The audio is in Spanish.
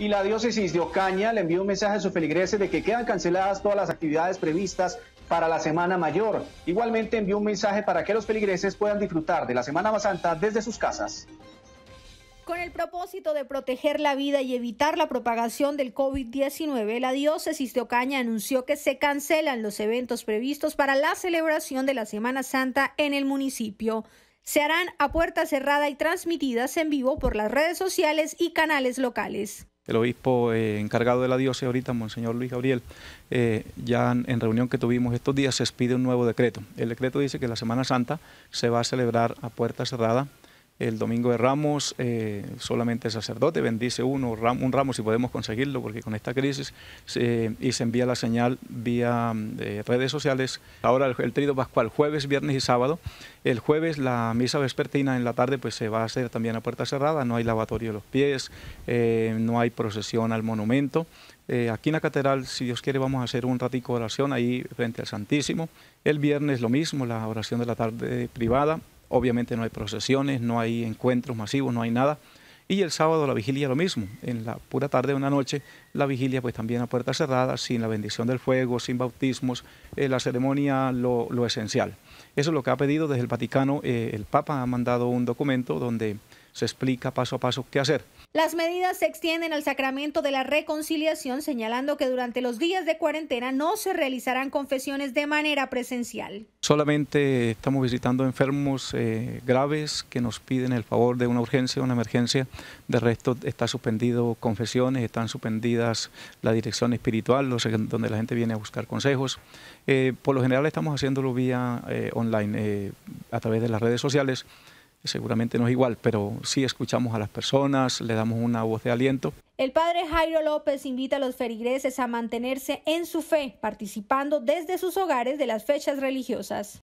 y la diócesis de Ocaña le envió un mensaje a sus feligreses de que quedan canceladas todas las actividades previstas para la Semana Mayor. Igualmente envió un mensaje para que los feligreses puedan disfrutar de la Semana más Santa desde sus casas. Con el propósito de proteger la vida y evitar la propagación del COVID-19, la diócesis de Ocaña anunció que se cancelan los eventos previstos para la celebración de la Semana Santa en el municipio. Se harán a puerta cerrada y transmitidas en vivo por las redes sociales y canales locales el obispo eh, encargado de la diócesis ahorita, Monseñor Luis Gabriel, eh, ya en reunión que tuvimos estos días se expide un nuevo decreto. El decreto dice que la Semana Santa se va a celebrar a puerta cerrada el domingo de Ramos eh, solamente el sacerdote bendice uno, un ramo si podemos conseguirlo, porque con esta crisis y se envía la señal vía mm, redes sociales. Ahora el, el pascual, jueves, viernes y sábado. El jueves la misa vespertina en la tarde pues se va a hacer también a puerta cerrada, no hay lavatorio de los pies, eh, no hay procesión al monumento. Eh, aquí en la catedral, si Dios quiere, vamos a hacer un ratico de oración ahí frente al Santísimo. El viernes lo mismo, la oración de la tarde privada. Obviamente no hay procesiones, no hay encuentros masivos, no hay nada. Y el sábado la vigilia lo mismo, en la pura tarde de una noche, la vigilia pues también a puerta cerrada, sin la bendición del fuego, sin bautismos, eh, la ceremonia lo, esencial. Eso es lo que ha pedido desde el Vaticano, eh, el Papa ha mandado un documento donde se explica paso a paso qué hacer. Las medidas se extienden al sacramento de la reconciliación, señalando que durante los días de cuarentena no se realizarán confesiones de manera presencial. Solamente estamos visitando enfermos eh, graves que nos piden el favor de una urgencia, una emergencia. De resto está suspendido confesiones, están suspendidas la dirección espiritual, donde la gente viene a buscar consejos. Eh, por lo general estamos haciéndolo vía eh, online, a través de las redes sociales seguramente no es igual, pero sí escuchamos a las personas, le damos una voz de aliento. El padre Jairo López invita a los ferigreses a mantenerse en su fe, participando desde sus hogares de las fechas religiosas.